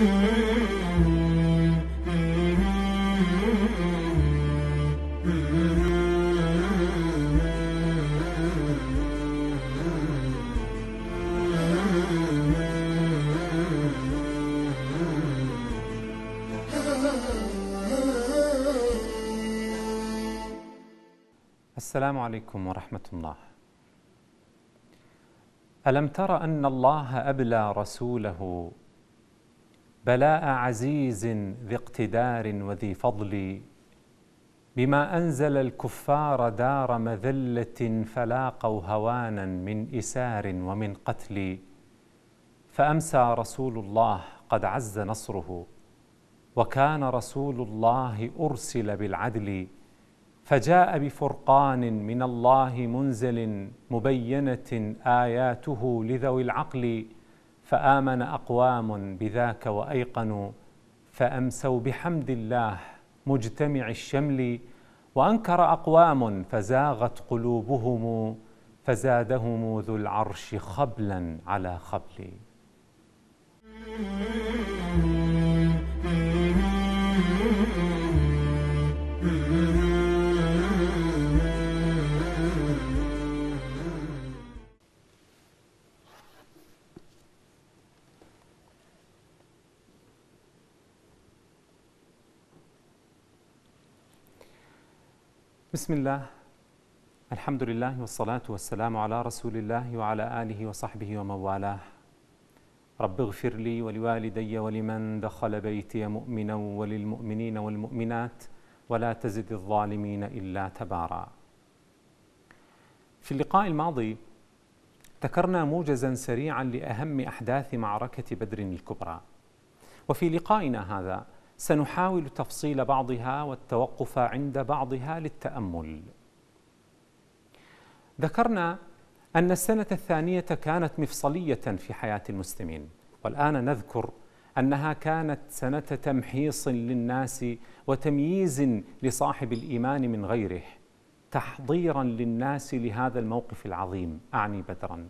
السلام عليكم ورحمة الله. ألم تر أن الله أبلى رسوله بلاء عزيز ذي اقتدار وذي فضل بما انزل الكفار دار مذله فلاقوا هوانا من اسار ومن قتل فامسى رسول الله قد عز نصره وكان رسول الله ارسل بالعدل فجاء بفرقان من الله منزل مبينه اياته لذوي العقل فامن اقوام بذاك وايقنوا فامسوا بحمد الله مجتمع الشمل وانكر اقوام فزاغت قلوبهم فزادهم ذو العرش خبلا على خبل بسم الله الحمد لله والصلاة والسلام على رسول الله وعلى آله وصحبه ومن والاه رب اغفر لي ولوالدي ولمن دخل بيتي مؤمنا وللمؤمنين والمؤمنات ولا تزد الظالمين إلا تبارا في اللقاء الماضي ذكرنا موجزا سريعا لأهم أحداث معركة بدر الكبرى وفي لقائنا هذا سنحاول تفصيل بعضها والتوقف عند بعضها للتأمل ذكرنا أن السنة الثانية كانت مفصلية في حياة المسلمين والآن نذكر أنها كانت سنة تمحيص للناس وتمييز لصاحب الإيمان من غيره تحضيرا للناس لهذا الموقف العظيم أعني بدرا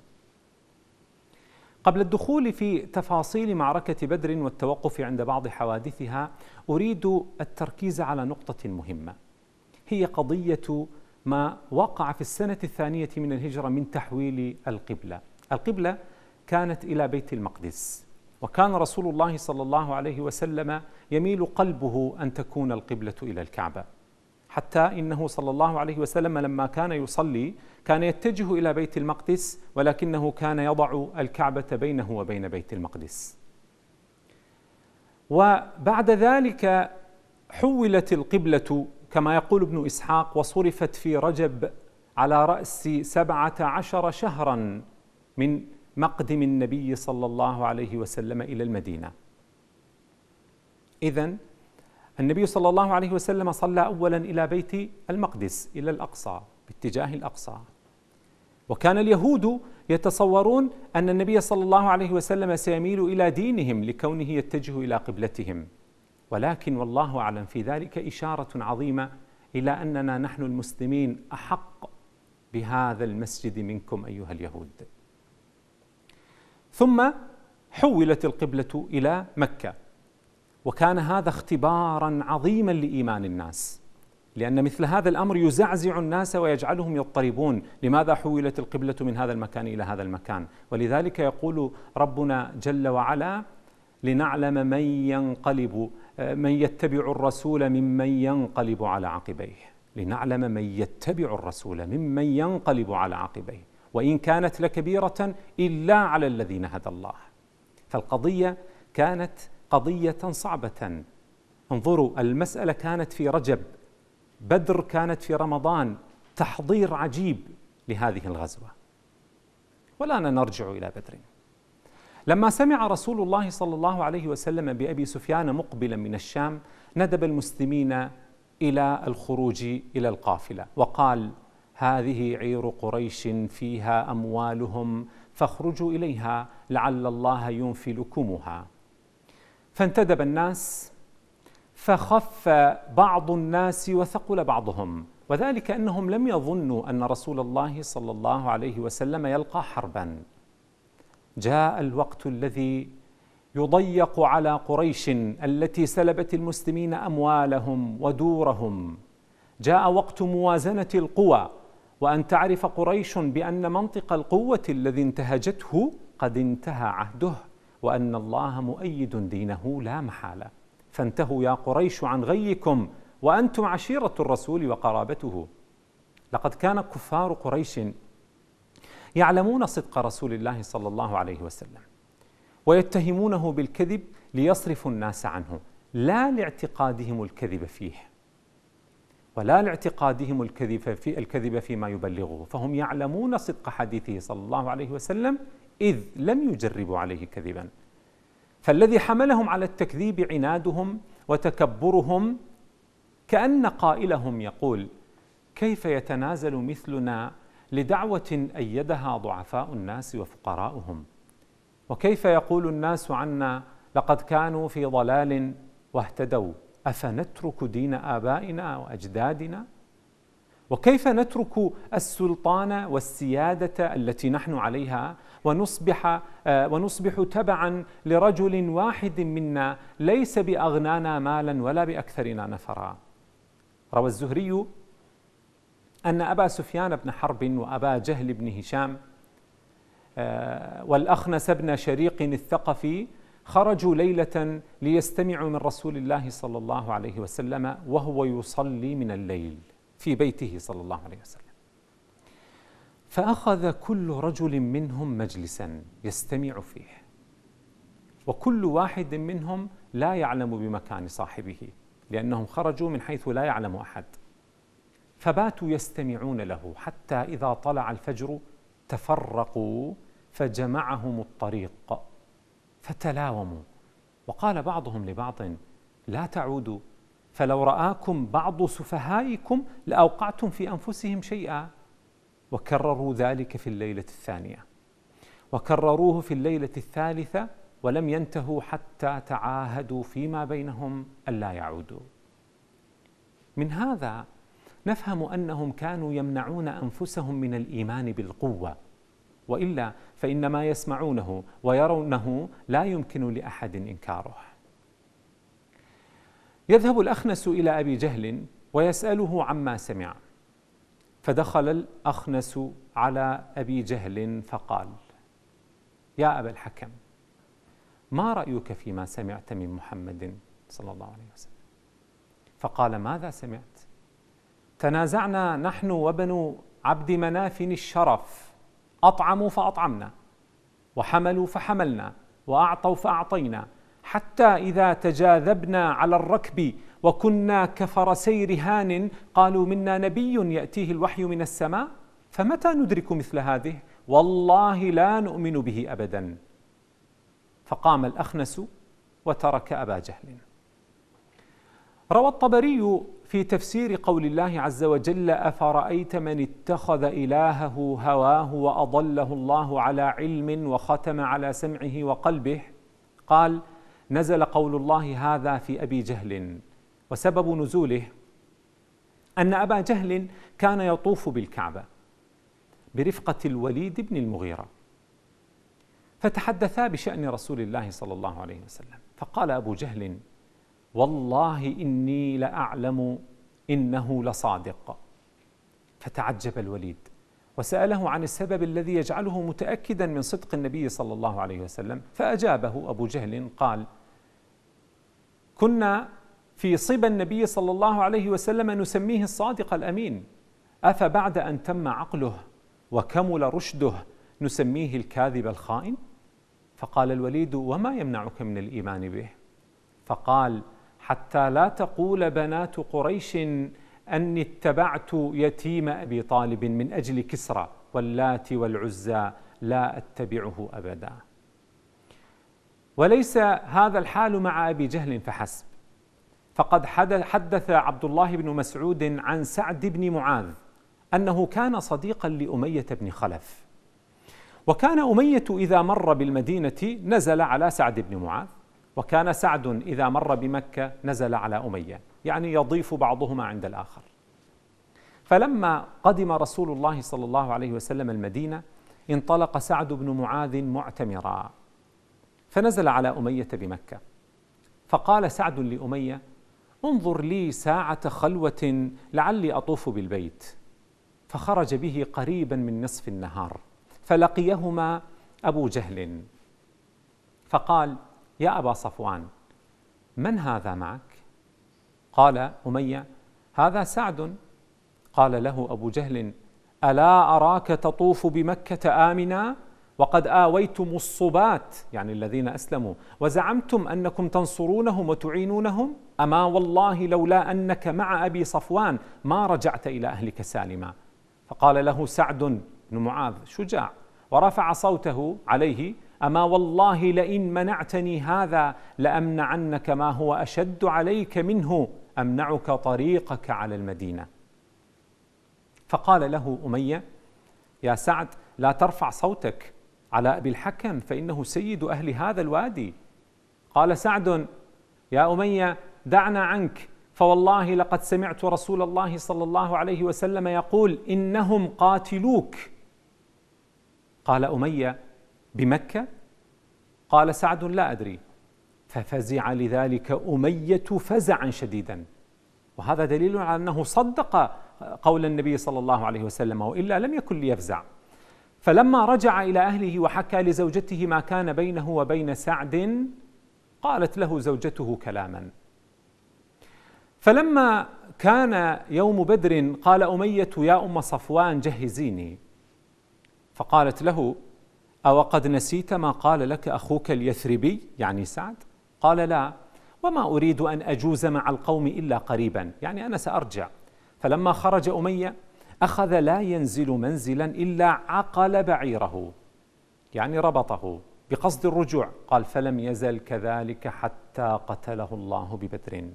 قبل الدخول في تفاصيل معركة بدر والتوقف عند بعض حوادثها أريد التركيز على نقطة مهمة هي قضية ما وقع في السنة الثانية من الهجرة من تحويل القبلة القبلة كانت إلى بيت المقدس وكان رسول الله صلى الله عليه وسلم يميل قلبه أن تكون القبلة إلى الكعبة حتى إنه صلى الله عليه وسلم لما كان يصلي كان يتجه إلى بيت المقدس ولكنه كان يضع الكعبة بينه وبين بيت المقدس وبعد ذلك حولت القبلة كما يقول ابن إسحاق وصرفت في رجب على رأس سبعة عشر شهرا من مقدم النبي صلى الله عليه وسلم إلى المدينة إذن النبي صلى الله عليه وسلم صلى أولا إلى بيت المقدس إلى الأقصى باتجاه الأقصى وكان اليهود يتصورون أن النبي صلى الله عليه وسلم سيميل إلى دينهم لكونه يتجه إلى قبلتهم ولكن والله أعلم في ذلك إشارة عظيمة إلى أننا نحن المسلمين أحق بهذا المسجد منكم أيها اليهود ثم حولت القبلة إلى مكة وكان هذا اختبارا عظيما لايمان الناس لان مثل هذا الامر يزعزع الناس ويجعلهم يضطربون لماذا حولت القبله من هذا المكان الى هذا المكان ولذلك يقول ربنا جل وعلا لنعلم من ينقلب من يتبع الرسول ممن ينقلب على عقبيه لنعلم من يتبع الرسول ممن ينقلب على عقبيه وان كانت لكبيره الا على الذين هدى الله فالقضيه كانت قضية صعبة انظروا المسألة كانت في رجب بدر كانت في رمضان تحضير عجيب لهذه الغزوة والآن نرجع إلى بدر لما سمع رسول الله صلى الله عليه وسلم بأبي سفيان مقبلا من الشام ندب المسلمين إلى الخروج إلى القافلة وقال هذه عير قريش فيها أموالهم فاخرجوا إليها لعل الله ينفلكمها فانتدب الناس فخف بعض الناس وثقل بعضهم وذلك انهم لم يظنوا ان رسول الله صلى الله عليه وسلم يلقى حربا جاء الوقت الذي يضيق على قريش التي سلبت المسلمين اموالهم ودورهم جاء وقت موازنه القوى وان تعرف قريش بان منطق القوه الذي انتهجته قد انتهى عهده وأن الله مؤيد دينه لا محالة فانتهوا يا قريش عن غيكم وأنتم عشيرة الرسول وقرابته لقد كان كفار قريش يعلمون صدق رسول الله صلى الله عليه وسلم ويتهمونه بالكذب ليصرفوا الناس عنه لا لاعتقادهم الكذب فيه ولا لاعتقادهم الكذب في الكذب فيما يبلغه فهم يعلمون صدق حديثه صلى الله عليه وسلم إذ لم يجربوا عليه كذبا فالذي حملهم على التكذيب عنادهم وتكبرهم كأن قائلهم يقول كيف يتنازل مثلنا لدعوة أيدها ضعفاء الناس وفقراؤهم وكيف يقول الناس عنا لقد كانوا في ضلال واهتدوا أفنترك دين آبائنا وأجدادنا وكيف نترك السلطان والسيادة التي نحن عليها ونصبح آه، ونصبح تبعا لرجل واحد منا ليس باغنانا مالا ولا باكثرنا نفرا. روى الزهري ان ابا سفيان بن حرب وابا جهل بن هشام آه، والاخنس بن شريق الثقفي خرجوا ليله ليستمعوا من رسول الله صلى الله عليه وسلم وهو يصلي من الليل. في بيته صلى الله عليه وسلم فأخذ كل رجل منهم مجلسا يستمع فيه وكل واحد منهم لا يعلم بمكان صاحبه لأنهم خرجوا من حيث لا يعلم أحد فباتوا يستمعون له حتى إذا طلع الفجر تفرقوا فجمعهم الطريق فتلاوموا وقال بعضهم لبعض لا تعودوا فلو رآكم بعض سفهائكم لأوقعتم في أنفسهم شيئا وكرروا ذلك في الليلة الثانية وكرروه في الليلة الثالثة ولم ينتهوا حتى تعاهدوا فيما بينهم ألا يعودوا من هذا نفهم أنهم كانوا يمنعون أنفسهم من الإيمان بالقوة والا فان ما يسمعونه ويرونه لا يمكن لاحد انكاره يذهب الأخنس إلى أبي جهل ويسأله عما سمع فدخل الأخنس على أبي جهل فقال يا أبا الحكم ما رأيك فيما سمعت من محمد صلى الله عليه وسلم فقال ماذا سمعت تنازعنا نحن وبنو عبد مناف الشرف أطعموا فأطعمنا وحملوا فحملنا وأعطوا فأعطينا حتى إذا تجاذبنا على الركب وكنا كفر سير هان قالوا منا نبي يأتيه الوحي من السماء فمتى ندرك مثل هذه والله لا نؤمن به أبدا فقام الأخنس وترك أبا جهل روى الطبري في تفسير قول الله عز وجل أفرأيت من اتخذ إلهه هواه وأضله الله على علم وختم على سمعه وقلبه قال نزل قول الله هذا في ابي جهل وسبب نزوله ان ابا جهل كان يطوف بالكعبه برفقه الوليد بن المغيره فتحدثا بشان رسول الله صلى الله عليه وسلم فقال ابو جهل والله اني لاعلم انه لصادق فتعجب الوليد وساله عن السبب الذي يجعله متاكدا من صدق النبي صلى الله عليه وسلم فاجابه ابو جهل قال كنا في صبا النبي صلى الله عليه وسلم نسميه الصادق الامين افبعد ان تم عقله وكمل رشده نسميه الكاذب الخائن فقال الوليد وما يمنعك من الايمان به فقال حتى لا تقول بنات قريش اني اتبعت يتيم ابي طالب من اجل كسرى واللات والعزى لا اتبعه ابدا وليس هذا الحال مع ابي جهل فحسب فقد حدث عبد الله بن مسعود عن سعد بن معاذ انه كان صديقا لاميه بن خلف وكان اميه اذا مر بالمدينه نزل على سعد بن معاذ وكان سعد اذا مر بمكه نزل على اميه يعني يضيف بعضهما عند الاخر فلما قدم رسول الله صلى الله عليه وسلم المدينه انطلق سعد بن معاذ معتمرا فنزل على أمية بمكة فقال سعد لأمية انظر لي ساعة خلوة لعلي أطوف بالبيت فخرج به قريبا من نصف النهار فلقيهما أبو جهل فقال يا أبا صفوان من هذا معك؟ قال أمية هذا سعد قال له أبو جهل ألا أراك تطوف بمكة آمنا؟ وقد آويتم الصبات يعني الذين أسلموا وزعمتم أنكم تنصرونهم وتعينونهم أما والله لولا أنك مع أبي صفوان ما رجعت إلى أهلك سالما فقال له سعد بن معاذ شجاع ورفع صوته عليه أما والله لئن منعتني هذا لأمنعنك ما هو أشد عليك منه أمنعك طريقك على المدينة فقال له أمية يا سعد لا ترفع صوتك على أبي الحكم فإنه سيد أهل هذا الوادي قال سعد يا أمية دعنا عنك فوالله لقد سمعت رسول الله صلى الله عليه وسلم يقول إنهم قاتلوك قال أمية بمكة قال سعد لا أدري ففزع لذلك أمية فزعا شديدا وهذا دليل على أنه صدق قول النبي صلى الله عليه وسلم وإلا لم يكن ليفزع فلما رجع إلى أهله وحكى لزوجته ما كان بينه وبين سعد قالت له زوجته كلاما فلما كان يوم بدر قال أمية يا أم صفوان جهزيني فقالت له أو قد نسيت ما قال لك أخوك اليثربي يعني سعد قال لا وما أريد أن أجوز مع القوم إلا قريبا يعني أنا سأرجع فلما خرج أمية أخذ لا ينزل منزلا إلا عقل بعيره يعني ربطه بقصد الرجوع قال فلم يزل كذلك حتى قتله الله ببدر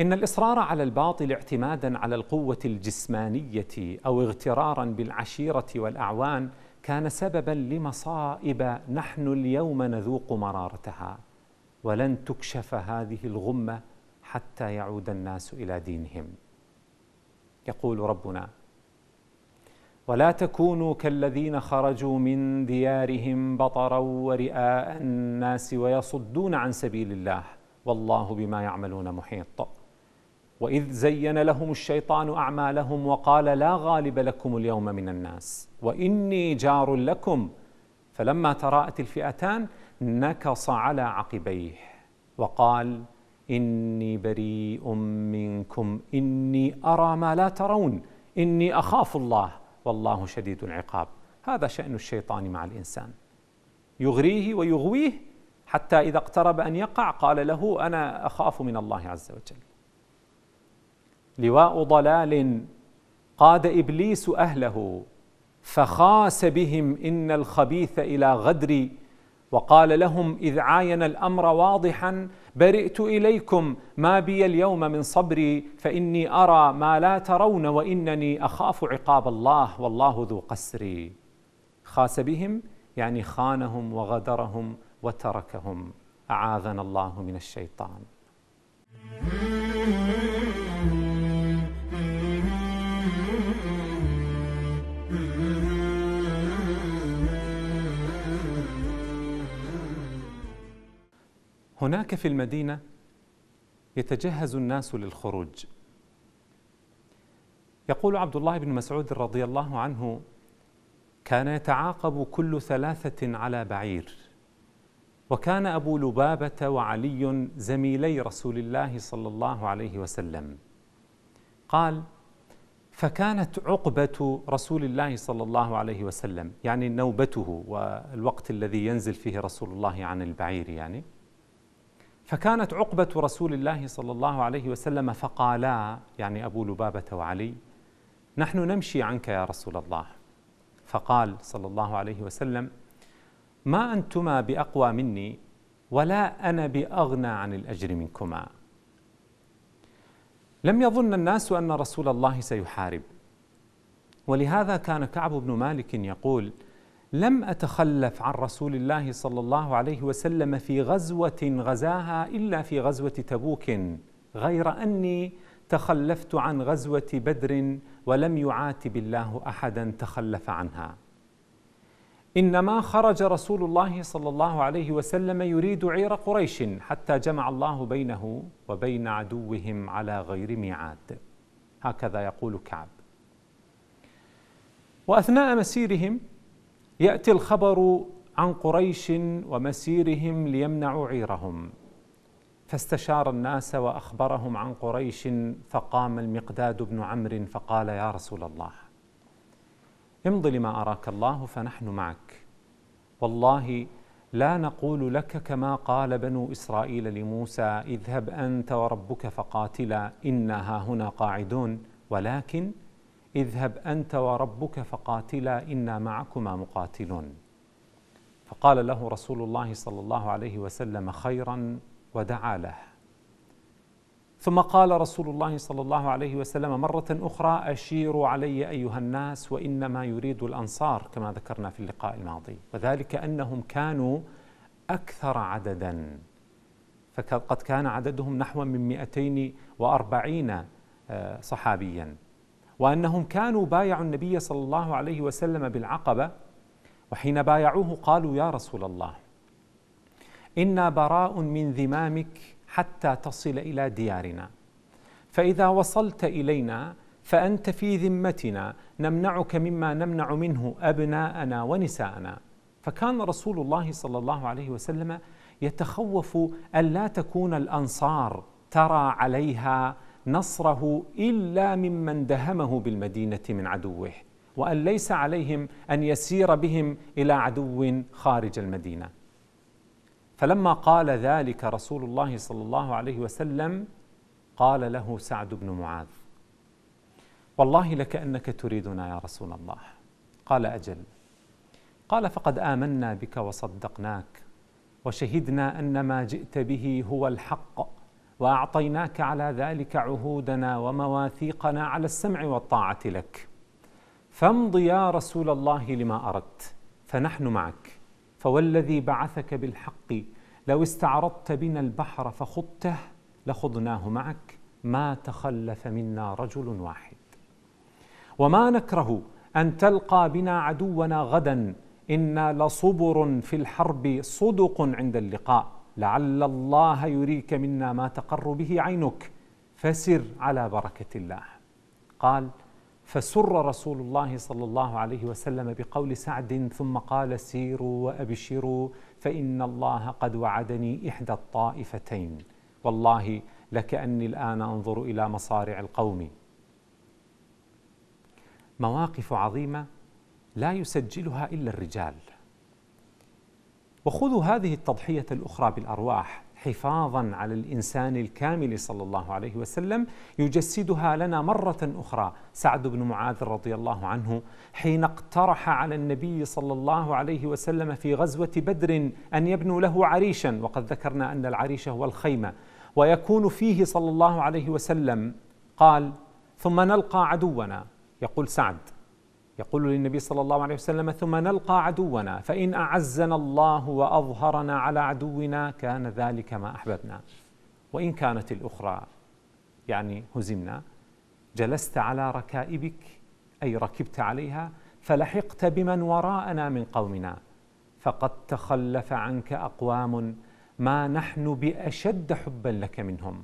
إن الإصرار على الباطل اعتمادا على القوة الجسمانية أو اغترارا بالعشيرة والأعوان كان سببا لمصائب نحن اليوم نذوق مرارتها ولن تكشف هذه الغمة حتى يعود الناس إلى دينهم يقول ربنا ولا تكونوا كالذين خرجوا من ديارهم بطرا ورئاء الناس ويصدون عن سبيل الله والله بما يعملون محيط واذ زين لهم الشيطان اعمالهم وقال لا غالب لكم اليوم من الناس واني جار لكم فلما تراءت الفئتان نكص على عقبيه وقال إني بريء منكم إني أرى ما لا ترون إني أخاف الله والله شديد العقاب هذا شأن الشيطان مع الإنسان يغريه ويغويه حتى إذا اقترب أن يقع قال له أنا أخاف من الله عز وجل لواء ضلال قاد إبليس أهله فخاس بهم إن الخبيث إلى غدر وقال لهم إذ عاين الأمر واضحا برئت إليكم ما بي اليوم من صبري فإني أرى ما لا ترون وإنني أخاف عقاب الله والله ذو قسري خاس بهم يعني خانهم وغدرهم وتركهم أعاذنا الله من الشيطان هناك في المدينه يتجهز الناس للخروج يقول عبد الله بن مسعود رضي الله عنه كان يتعاقب كل ثلاثه على بعير وكان ابو لبابه وعلي زميلي رسول الله صلى الله عليه وسلم قال فكانت عقبه رسول الله صلى الله عليه وسلم يعني نوبته والوقت الذي ينزل فيه رسول الله عن البعير يعني فكانت عقبة رسول الله صلى الله عليه وسلم فقالا يعني أبو لبابة وعلي نحن نمشي عنك يا رسول الله فقال صلى الله عليه وسلم ما أنتما بأقوى مني ولا أنا بأغنى عن الأجر منكما لم يظن الناس أن رسول الله سيحارب ولهذا كان كعب بن مالك يقول لم أتخلف عن رسول الله صلى الله عليه وسلم في غزوة غزاها إلا في غزوة تبوك غير أني تخلفت عن غزوة بدر ولم يعاتب الله أحدا تخلف عنها إنما خرج رسول الله صلى الله عليه وسلم يريد عير قريش حتى جمع الله بينه وبين عدوهم على غير ميعاد هكذا يقول كعب وأثناء مسيرهم ياتي الخبر عن قريش ومسيرهم ليمنعوا عيرهم فاستشار الناس واخبرهم عن قريش فقام المقداد بن عمرو فقال يا رسول الله امض لما اراك الله فنحن معك والله لا نقول لك كما قال بنو اسرائيل لموسى اذهب انت وربك فقاتلا انا هاهنا قاعدون ولكن اذهب أنت وربك فقاتلا إنا معكما مقاتلون فقال له رسول الله صلى الله عليه وسلم خيرا ودعا له ثم قال رسول الله صلى الله عليه وسلم مرة أخرى أشيروا علي أيها الناس وإنما يريد الأنصار كما ذكرنا في اللقاء الماضي وذلك أنهم كانوا أكثر عددا فقد كان عددهم نحو من 240 آه، صحابيا وأنهم كانوا بايعوا النبي صلى الله عليه وسلم بالعقبة وحين بايعوه قالوا يا رسول الله إنا براء من ذمامك حتى تصل إلى ديارنا فإذا وصلت إلينا فأنت في ذمتنا نمنعك مما نمنع منه أبناءنا ونساءنا فكان رسول الله صلى الله عليه وسلم يتخوف ألا تكون الأنصار ترى عليها نصره إلا ممن دهمه بالمدينة من عدوه وأن ليس عليهم أن يسير بهم إلى عدو خارج المدينة فلما قال ذلك رسول الله صلى الله عليه وسلم قال له سعد بن معاذ والله لكأنك تريدنا يا رسول الله قال أجل قال فقد آمنا بك وصدقناك وشهدنا أن ما جئت به هو الحق واعطيناك على ذلك عهودنا ومواثيقنا على السمع والطاعه لك فامض يا رسول الله لما اردت فنحن معك فوالذي بعثك بالحق لو استعرضت بنا البحر فخضته لخضناه معك ما تخلف منا رجل واحد وما نكره ان تلقى بنا عدونا غدا انا لصبر في الحرب صدق عند اللقاء لعل الله يريك منا ما تقر به عينك فسر على بركه الله قال فسر رسول الله صلى الله عليه وسلم بقول سعد ثم قال سيروا وابشروا فان الله قد وعدني احدى الطائفتين والله لكاني الان انظر الى مصارع القوم مواقف عظيمه لا يسجلها الا الرجال وخذوا هذه التضحية الأخرى بالأرواح حفاظا على الإنسان الكامل صلى الله عليه وسلم يجسدها لنا مرة أخرى سعد بن معاذ رضي الله عنه حين اقترح على النبي صلى الله عليه وسلم في غزوة بدر أن يبنوا له عريشا وقد ذكرنا أن العريش هو الخيمة ويكون فيه صلى الله عليه وسلم قال ثم نلقى عدونا يقول سعد يقول للنبي صلى الله عليه وسلم ثم نلقى عدونا فإن أعزنا الله وأظهرنا على عدونا كان ذلك ما أحببنا وإن كانت الأخرى يعني هزمنا جلست على ركائبك أي ركبت عليها فلحقت بمن وراءنا من قومنا فقد تخلف عنك أقوام ما نحن بأشد حبا لك منهم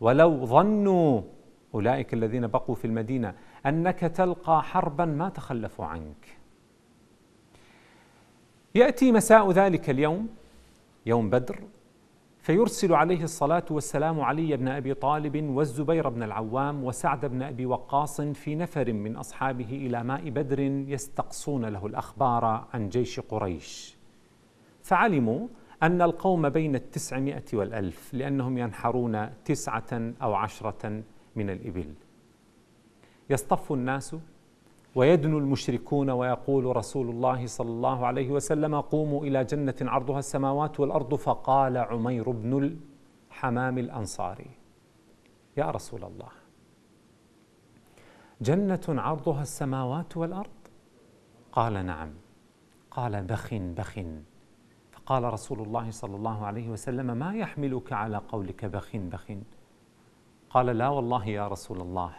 ولو ظنوا أولئك الذين بقوا في المدينة أنك تلقى حربا ما تخلف عنك يأتي مساء ذلك اليوم يوم بدر فيرسل عليه الصلاة والسلام علي بن أبي طالب والزبير بن العوام وسعد بن أبي وقاص في نفر من أصحابه إلى ماء بدر يستقصون له الأخبار عن جيش قريش فعلموا أن القوم بين التسعمائة والألف لأنهم ينحرون تسعة أو عشرة من الإبل يصطف الناس ويدنو المشركون ويقول رسول الله صلى الله عليه وسلم قوموا الى جنه عرضها السماوات والارض فقال عمير بن الحمام الانصاري يا رسول الله جنه عرضها السماوات والارض قال نعم قال بخ بخ فقال رسول الله صلى الله عليه وسلم ما يحملك على قولك بخ بخ قال لا والله يا رسول الله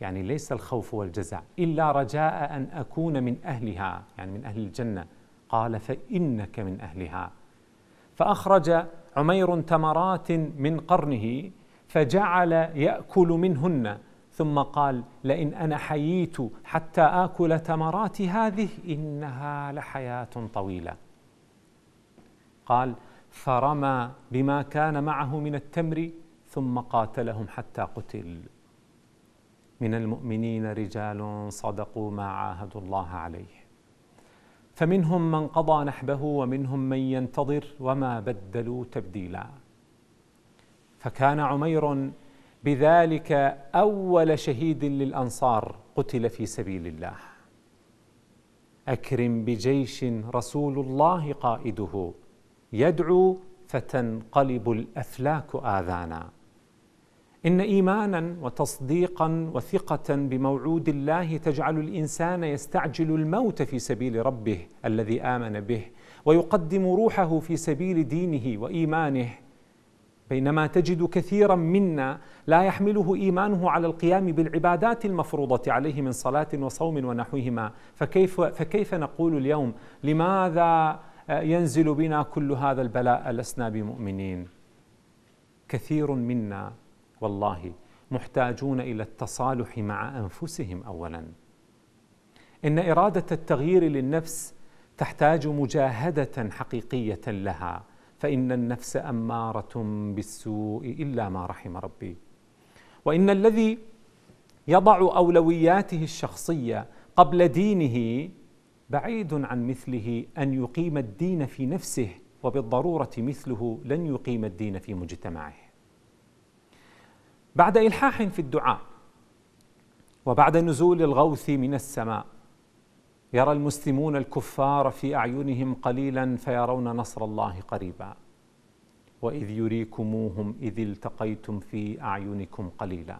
يعني ليس الخوف والجزع إلا رجاء أن أكون من أهلها يعني من أهل الجنة قال فإنك من أهلها فأخرج عمير تمرات من قرنه فجعل يأكل منهن ثم قال لئن أنا حييت حتى آكل تمرات هذه إنها لحياة طويلة قال فرمى بما كان معه من التمر ثم قاتلهم حتى قتل من المؤمنين رجال صدقوا ما عاهدوا الله عليه فمنهم من قضى نحبه ومنهم من ينتظر وما بدلوا تبديلا فكان عمير بذلك اول شهيد للانصار قتل في سبيل الله اكرم بجيش رسول الله قائده يدعو فتنقلب الافلاك اذانا إن إيمانا وتصديقا وثقة بموعود الله تجعل الإنسان يستعجل الموت في سبيل ربه الذي آمن به ويقدم روحه في سبيل دينه وإيمانه بينما تجد كثيرا منا لا يحمله ايمانه على القيام بالعبادات المفروضه عليه من صلاه وصوم ونحوهما فكيف فكيف نقول اليوم لماذا ينزل بنا كل هذا البلاء لسنا بمؤمنين كثير منا والله محتاجون الى التصالح مع انفسهم اولا ان اراده التغيير للنفس تحتاج مجاهده حقيقيه لها فان النفس اماره بالسوء الا ما رحم ربي وان الذي يضع اولوياته الشخصيه قبل دينه بعيد عن مثله ان يقيم الدين في نفسه وبالضروره مثله لن يقيم الدين في مجتمعه بعد إلحاح في الدعاء وبعد نزول الغوث من السماء يرى المسلمون الكفار في أعينهم قليلا فيرون نصر الله قريبا وإذ يريكموهم إذ التقيتم في أعينكم قليلا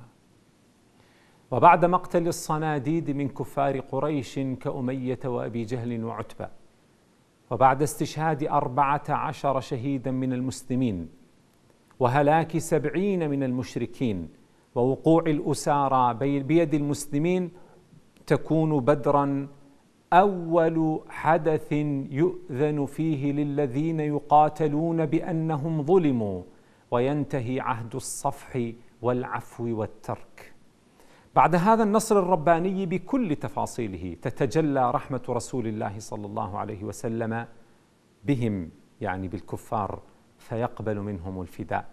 وبعد مقتل الصناديد من كفار قريش كأمية وأبي جهل وعتبة وبعد استشهاد أربعة عشر شهيدا من المسلمين وهلاك سبعين من المشركين ووقوع الأسارى بيد المسلمين تكون بدرا أول حدث يؤذن فيه للذين يقاتلون بأنهم ظلموا وينتهي عهد الصفح والعفو والترك بعد هذا النصر الرباني بكل تفاصيله تتجلى رحمة رسول الله صلى الله عليه وسلم بهم يعني بالكفار فيقبل منهم الفداء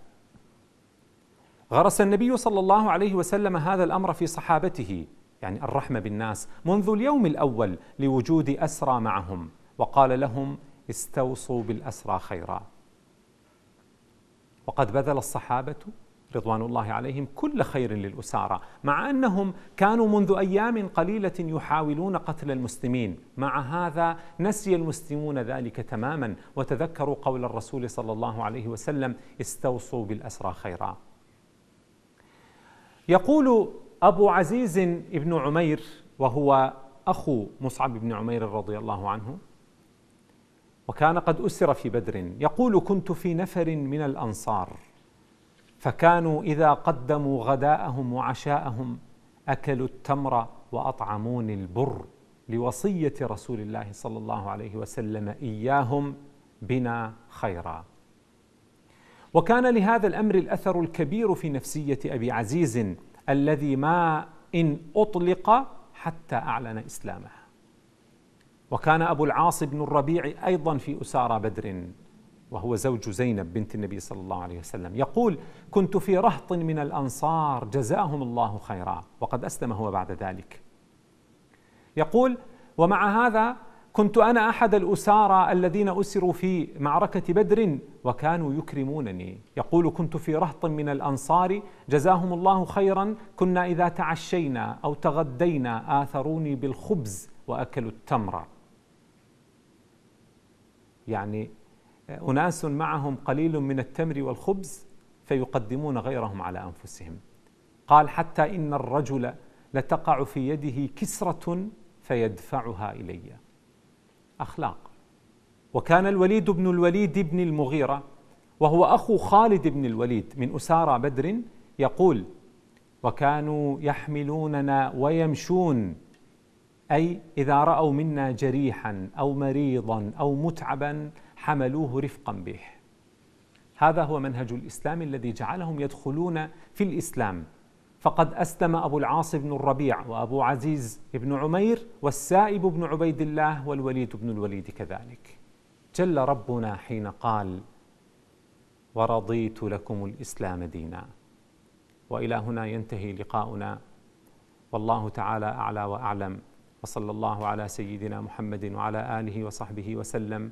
غرس النبي صلى الله عليه وسلم هذا الامر في صحابته يعني الرحمه بالناس منذ اليوم الاول لوجود اسرى معهم وقال لهم استوصوا بالاسرى خيرا وقد بذل الصحابه رضوان الله عليهم كل خير للأسارة مع أنهم كانوا منذ أيام قليلة يحاولون قتل المسلمين مع هذا نسي المسلمون ذلك تماما وتذكروا قول الرسول صلى الله عليه وسلم استوصوا بالأسرى خيرا يقول أبو عزيز بن عمير وهو أخو مصعب بن عمير رضي الله عنه وكان قد أسر في بدر يقول كنت في نفر من الأنصار فكانوا اذا قدموا غداءهم وعشاءهم اكلوا التمر واطعموني البر لوصيه رسول الله صلى الله عليه وسلم اياهم بنا خيرا وكان لهذا الامر الاثر الكبير في نفسيه ابي عزيز الذي ما ان اطلق حتى اعلن اسلامه وكان ابو العاص بن الربيع ايضا في اسارى بدر وهو زوج زينب بنت النبي صلى الله عليه وسلم يقول كنت في رهط من الأنصار جزاهم الله خيرا وقد أسلم هو بعد ذلك يقول ومع هذا كنت أنا أحد الأسارى الذين أسروا في معركة بدر وكانوا يكرمونني يقول كنت في رهط من الأنصار جزاهم الله خيرا كنا إذا تعشينا أو تغدينا آثروني بالخبز وأكلوا التمر يعني أناس معهم قليل من التمر والخبز فيقدمون غيرهم على أنفسهم قال حتى إن الرجل لتقع في يده كسرة فيدفعها إلي أخلاق وكان الوليد بن الوليد بن المغيرة وهو أخو خالد بن الوليد من أسارى بدر يقول وكانوا يحملوننا ويمشون أي إذا رأوا منا جريحا أو مريضا أو متعبا حملوه رفقا به هذا هو منهج الإسلام الذي جعلهم يدخلون في الإسلام فقد أسلم أبو العاص بن الربيع وأبو عزيز بن عمير والسائب بن عبيد الله والوليد بن الوليد كذلك جل ربنا حين قال ورضيت لكم الإسلام دينا وإلى هنا ينتهي لقاؤنا والله تعالى أعلى وأعلم وصلى الله على سيدنا محمد وعلى آله وصحبه وسلم